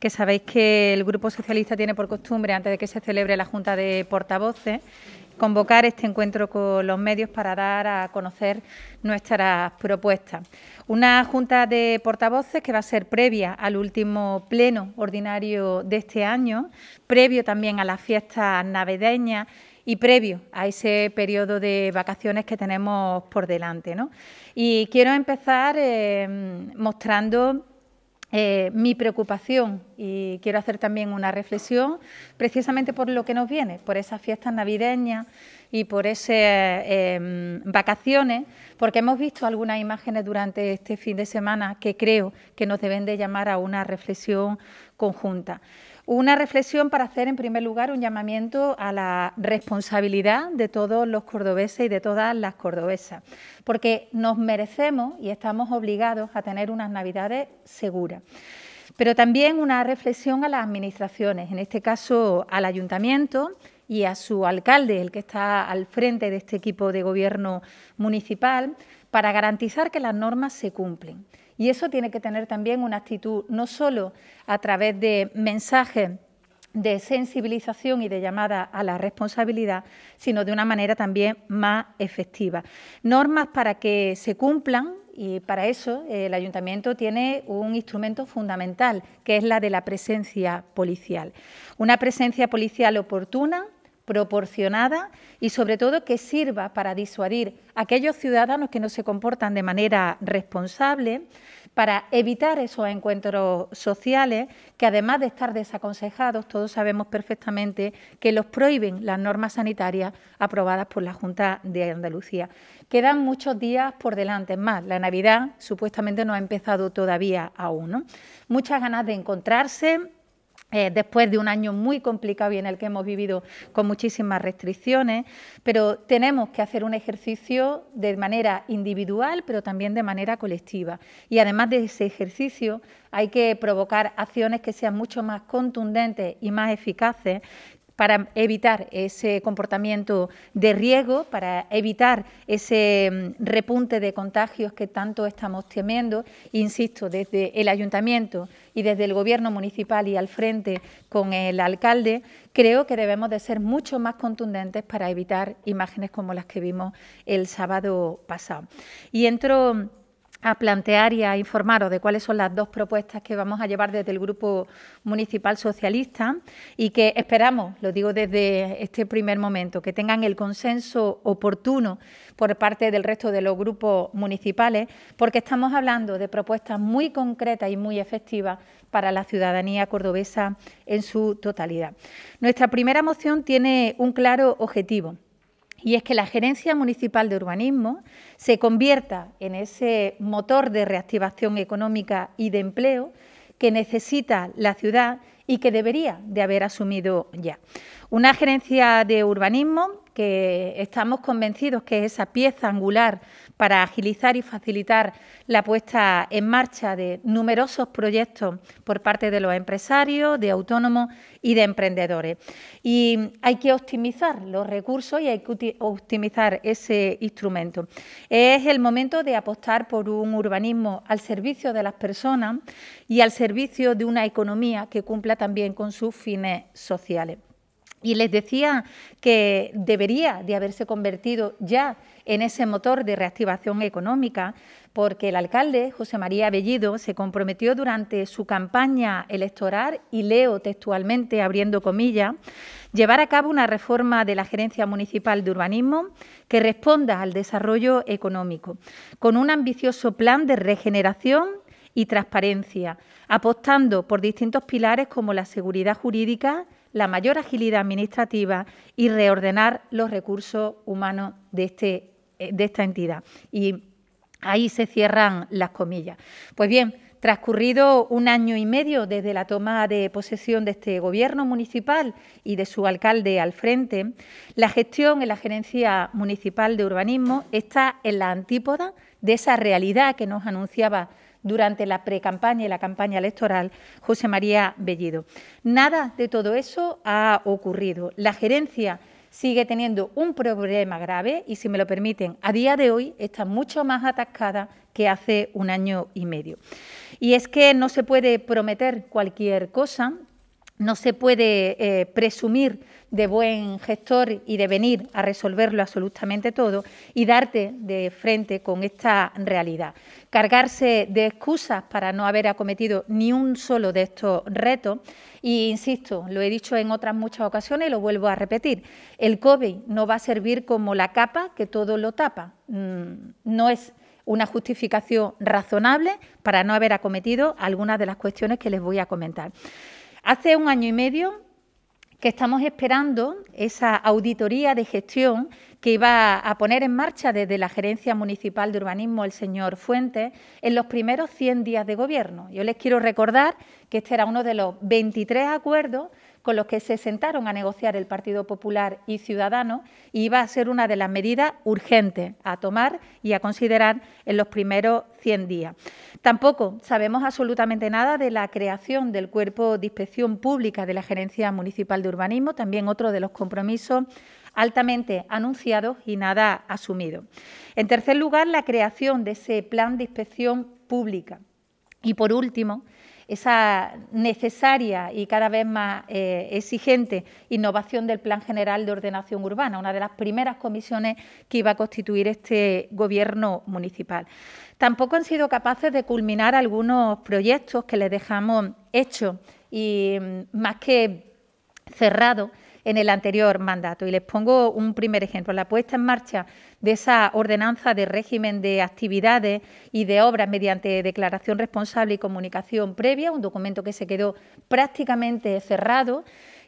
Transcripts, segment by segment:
que sabéis que el Grupo Socialista tiene por costumbre, antes de que se celebre la Junta de Portavoces, convocar este encuentro con los medios para dar a conocer nuestras propuestas. Una Junta de Portavoces que va a ser previa al último pleno ordinario de este año, previo también a las fiestas navideñas y previo a ese periodo de vacaciones que tenemos por delante. Y quiero empezar eh, mostrando eh, mi preocupación, y quiero hacer también una reflexión, precisamente por lo que nos viene, por esas fiestas navideñas y por esas em, vacaciones, porque hemos visto algunas imágenes durante este fin de semana que creo que nos deben de llamar a una reflexión conjunta. Una reflexión para hacer, en primer lugar, un llamamiento a la responsabilidad de todos los cordobeses y de todas las cordobesas, porque nos merecemos y estamos obligados a tener unas navidades seguras pero también una reflexión a las administraciones, en este caso al ayuntamiento y a su alcalde, el que está al frente de este equipo de gobierno municipal, para garantizar que las normas se cumplen. Y eso tiene que tener también una actitud, no solo a través de mensajes de sensibilización y de llamada a la responsabilidad, sino de una manera también más efectiva. Normas para que se cumplan y para eso eh, el ayuntamiento tiene un instrumento fundamental, que es la de la presencia policial. Una presencia policial oportuna, proporcionada y sobre todo que sirva para disuadir a aquellos ciudadanos que no se comportan de manera responsable, para evitar esos encuentros sociales que además de estar desaconsejados, todos sabemos perfectamente que los prohíben las normas sanitarias aprobadas por la Junta de Andalucía. Quedan muchos días por delante, es más, la Navidad supuestamente no ha empezado todavía aún. Muchas ganas de encontrarse, eh, después de un año muy complicado y en el que hemos vivido con muchísimas restricciones, pero tenemos que hacer un ejercicio de manera individual, pero también de manera colectiva. Y además de ese ejercicio, hay que provocar acciones que sean mucho más contundentes y más eficaces, para evitar ese comportamiento de riesgo, para evitar ese mm, repunte de contagios que tanto estamos temiendo. Insisto, desde el ayuntamiento y desde el gobierno municipal y al frente con el alcalde, creo que debemos de ser mucho más contundentes para evitar imágenes como las que vimos el sábado pasado. Y entro a plantear y a informaros de cuáles son las dos propuestas que vamos a llevar desde el Grupo Municipal Socialista y que esperamos, lo digo desde este primer momento, que tengan el consenso oportuno por parte del resto de los grupos municipales, porque estamos hablando de propuestas muy concretas y muy efectivas para la ciudadanía cordobesa en su totalidad. Nuestra primera moción tiene un claro objetivo y es que la Gerencia Municipal de Urbanismo se convierta en ese motor de reactivación económica y de empleo que necesita la ciudad y que debería de haber asumido ya. Una gerencia de urbanismo que estamos convencidos que es esa pieza angular para agilizar y facilitar la puesta en marcha de numerosos proyectos por parte de los empresarios, de autónomos y de emprendedores. Y hay que optimizar los recursos y hay que optimizar ese instrumento. Es el momento de apostar por un urbanismo al servicio de las personas y al servicio de una economía que cumpla también con sus fines sociales. Y les decía que debería de haberse convertido ya en ese motor de reactivación económica, porque el alcalde José María Bellido se comprometió durante su campaña electoral, y leo textualmente, abriendo comillas, llevar a cabo una reforma de la Gerencia Municipal de Urbanismo que responda al desarrollo económico, con un ambicioso plan de regeneración y transparencia, apostando por distintos pilares como la seguridad jurídica, la mayor agilidad administrativa y reordenar los recursos humanos de, este, eh, de esta entidad. Y ahí se cierran las comillas. Pues bien, Transcurrido un año y medio desde la toma de posesión de este gobierno municipal y de su alcalde al frente, la gestión en la Gerencia Municipal de Urbanismo está en la antípoda de esa realidad que nos anunciaba durante la precampaña y la campaña electoral, José María Bellido. Nada de todo eso ha ocurrido. La gerencia sigue teniendo un problema grave y, si me lo permiten, a día de hoy está mucho más atascada que hace un año y medio. Y es que no se puede prometer cualquier cosa no se puede eh, presumir de buen gestor y de venir a resolverlo absolutamente todo y darte de frente con esta realidad. Cargarse de excusas para no haber acometido ni un solo de estos retos y insisto, lo he dicho en otras muchas ocasiones y lo vuelvo a repetir, el COVID no va a servir como la capa que todo lo tapa. Mm, no es una justificación razonable para no haber acometido algunas de las cuestiones que les voy a comentar. Hace un año y medio que estamos esperando esa auditoría de gestión que iba a poner en marcha desde la Gerencia Municipal de Urbanismo el señor Fuentes en los primeros 100 días de gobierno. Yo les quiero recordar que este era uno de los 23 acuerdos con los que se sentaron a negociar el Partido Popular y Ciudadanos iba a ser una de las medidas urgentes a tomar y a considerar en los primeros 100 días. Tampoco sabemos absolutamente nada de la creación del cuerpo de inspección pública de la Gerencia Municipal de Urbanismo, también otro de los compromisos altamente anunciados y nada asumido. En tercer lugar, la creación de ese plan de inspección pública. Y por último, esa necesaria y cada vez más eh, exigente innovación del Plan General de Ordenación Urbana, una de las primeras comisiones que iba a constituir este gobierno municipal. Tampoco han sido capaces de culminar algunos proyectos que les dejamos hechos y mm, más que cerrados en el anterior mandato. Y les pongo un primer ejemplo, la puesta en marcha de esa ordenanza de régimen de actividades y de obras mediante declaración responsable y comunicación previa, un documento que se quedó prácticamente cerrado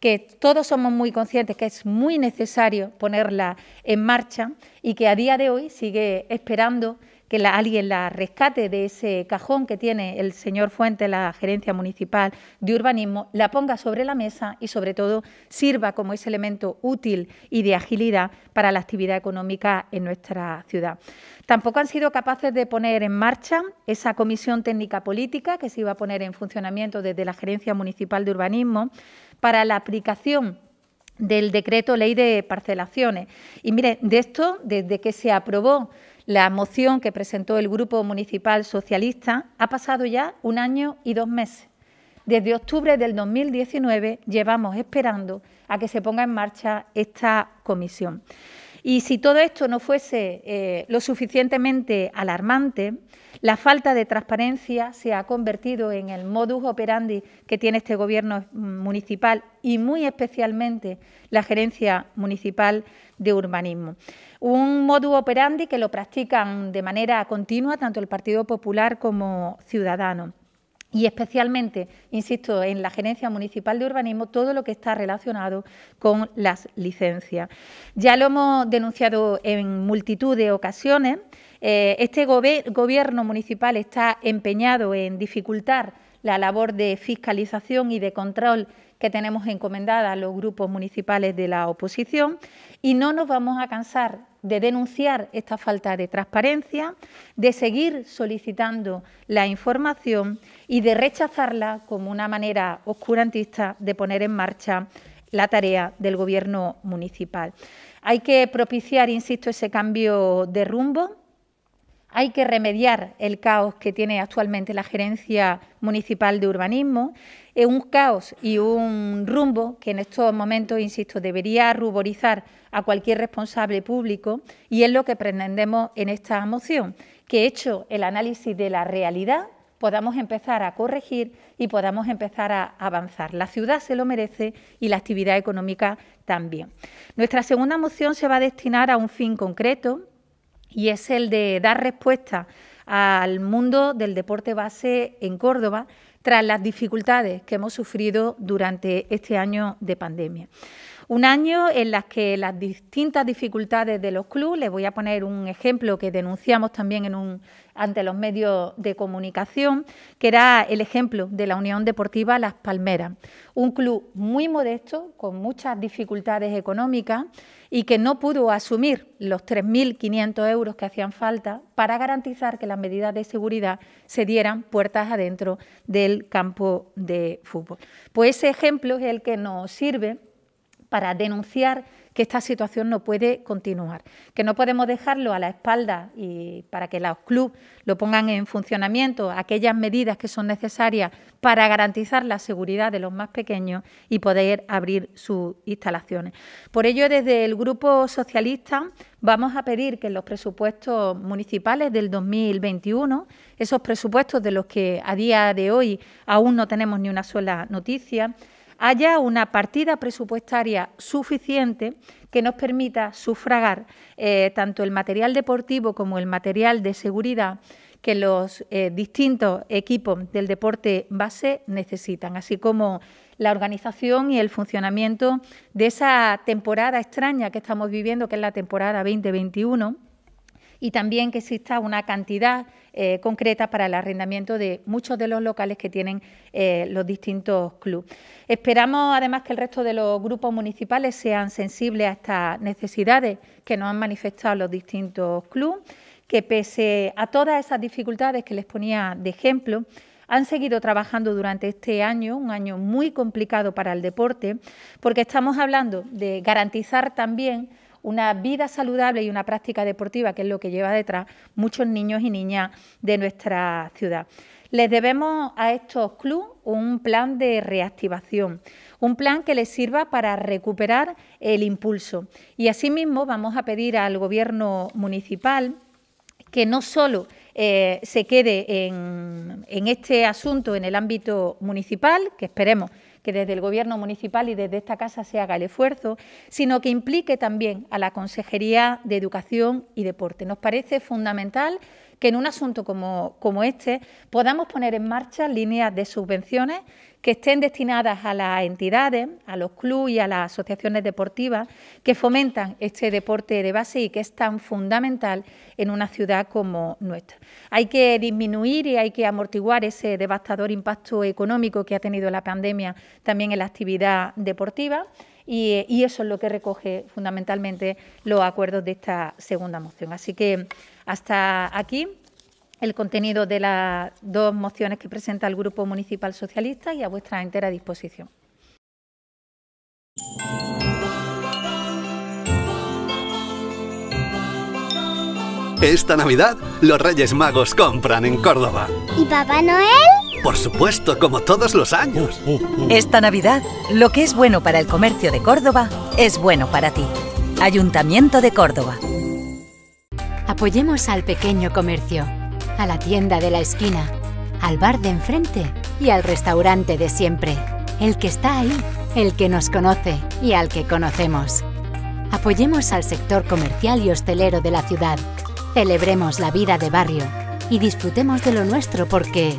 que todos somos muy conscientes que es muy necesario ponerla en marcha y que a día de hoy sigue esperando que alguien la rescate de ese cajón que tiene el señor Fuente, la gerencia municipal de urbanismo, la ponga sobre la mesa y sobre todo sirva como ese elemento útil y de agilidad para la actividad económica en nuestra ciudad. Tampoco han sido capaces de poner en marcha esa comisión técnica política que se iba a poner en funcionamiento desde la Gerencia Municipal de Urbanismo para la aplicación del decreto ley de parcelaciones. Y miren, de esto, desde que se aprobó la moción que presentó el Grupo Municipal Socialista ha pasado ya un año y dos meses. Desde octubre del 2019 llevamos esperando a que se ponga en marcha esta comisión. Y si todo esto no fuese eh, lo suficientemente alarmante, la falta de transparencia se ha convertido en el modus operandi que tiene este Gobierno mm, municipal y muy especialmente la Gerencia Municipal de Urbanismo. Un modus operandi que lo practican de manera continua tanto el Partido Popular como Ciudadanos y especialmente, insisto, en la Gerencia Municipal de Urbanismo, todo lo que está relacionado con las licencias. Ya lo hemos denunciado en multitud de ocasiones. Eh, este gobierno municipal está empeñado en dificultar la labor de fiscalización y de control que tenemos encomendada a los grupos municipales de la oposición y no nos vamos a cansar de denunciar esta falta de transparencia, de seguir solicitando la información y de rechazarla como una manera oscurantista de poner en marcha la tarea del Gobierno municipal. Hay que propiciar, insisto, ese cambio de rumbo hay que remediar el caos que tiene actualmente la gerencia municipal de urbanismo. Es un caos y un rumbo que en estos momentos, insisto, debería ruborizar a cualquier responsable público y es lo que pretendemos en esta moción, que hecho el análisis de la realidad podamos empezar a corregir y podamos empezar a avanzar. La ciudad se lo merece y la actividad económica también. Nuestra segunda moción se va a destinar a un fin concreto, y es el de dar respuesta al mundo del deporte base en Córdoba tras las dificultades que hemos sufrido durante este año de pandemia. Un año en las que las distintas dificultades de los clubes, les voy a poner un ejemplo que denunciamos también en un, ante los medios de comunicación, que era el ejemplo de la Unión Deportiva Las Palmeras, un club muy modesto, con muchas dificultades económicas y que no pudo asumir los 3.500 euros que hacían falta para garantizar que las medidas de seguridad se dieran puertas adentro del campo de fútbol. Pues ese ejemplo es el que nos sirve para denunciar que esta situación no puede continuar, que no podemos dejarlo a la espalda y para que los clubes lo pongan en funcionamiento, aquellas medidas que son necesarias para garantizar la seguridad de los más pequeños y poder abrir sus instalaciones. Por ello, desde el Grupo Socialista vamos a pedir que los presupuestos municipales del 2021, esos presupuestos de los que a día de hoy aún no tenemos ni una sola noticia, haya una partida presupuestaria suficiente que nos permita sufragar eh, tanto el material deportivo como el material de seguridad que los eh, distintos equipos del deporte base necesitan, así como la organización y el funcionamiento de esa temporada extraña que estamos viviendo, que es la temporada 2021 y también que exista una cantidad eh, concreta para el arrendamiento de muchos de los locales que tienen eh, los distintos clubes. Esperamos además que el resto de los grupos municipales sean sensibles a estas necesidades que nos han manifestado los distintos clubes, que pese a todas esas dificultades que les ponía de ejemplo, han seguido trabajando durante este año, un año muy complicado para el deporte, porque estamos hablando de garantizar también una vida saludable y una práctica deportiva, que es lo que lleva detrás muchos niños y niñas de nuestra ciudad. Les debemos a estos clubes un plan de reactivación, un plan que les sirva para recuperar el impulso. Y asimismo vamos a pedir al Gobierno municipal que no solo eh, se quede en este asunto en el ámbito municipal, que esperemos que desde el Gobierno municipal y desde esta casa se haga el esfuerzo, sino que implique también a la Consejería de Educación y Deporte. Nos parece fundamental que en un asunto como, este podamos poner en marcha líneas de subvenciones que estén destinadas a las entidades, a los clubes y a las asociaciones deportivas que fomentan este deporte de base y que es tan fundamental en una ciudad como nuestra. Hay que disminuir y hay que amortiguar ese devastador impacto económico que ha tenido la pandemia también en la actividad deportiva y, eso es lo que recoge fundamentalmente los acuerdos de esta segunda moción. Así que hasta aquí el contenido de las dos mociones que presenta el Grupo Municipal Socialista y a vuestra entera disposición. Esta Navidad, los Reyes Magos compran en Córdoba. ¿Y Papá Noel? Por supuesto, como todos los años. Esta Navidad, lo que es bueno para el comercio de Córdoba, es bueno para ti. Ayuntamiento de Córdoba. Apoyemos al pequeño comercio, a la tienda de la esquina, al bar de enfrente y al restaurante de siempre. El que está ahí, el que nos conoce y al que conocemos. Apoyemos al sector comercial y hostelero de la ciudad. Celebremos la vida de barrio y disfrutemos de lo nuestro porque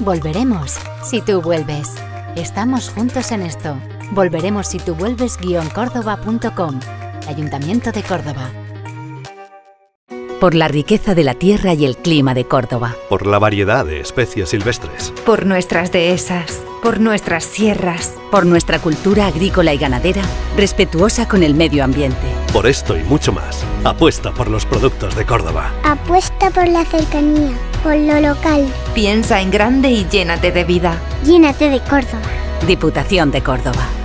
volveremos si tú vuelves. Estamos juntos en esto. Volveremos si tú vuelves guioncórdoba.com. Ayuntamiento de Córdoba por la riqueza de la tierra y el clima de Córdoba, por la variedad de especies silvestres, por nuestras dehesas, por nuestras sierras, por nuestra cultura agrícola y ganadera, respetuosa con el medio ambiente. Por esto y mucho más, apuesta por los productos de Córdoba. Apuesta por la cercanía, por lo local. Piensa en grande y llénate de vida. Llénate de Córdoba. Diputación de Córdoba.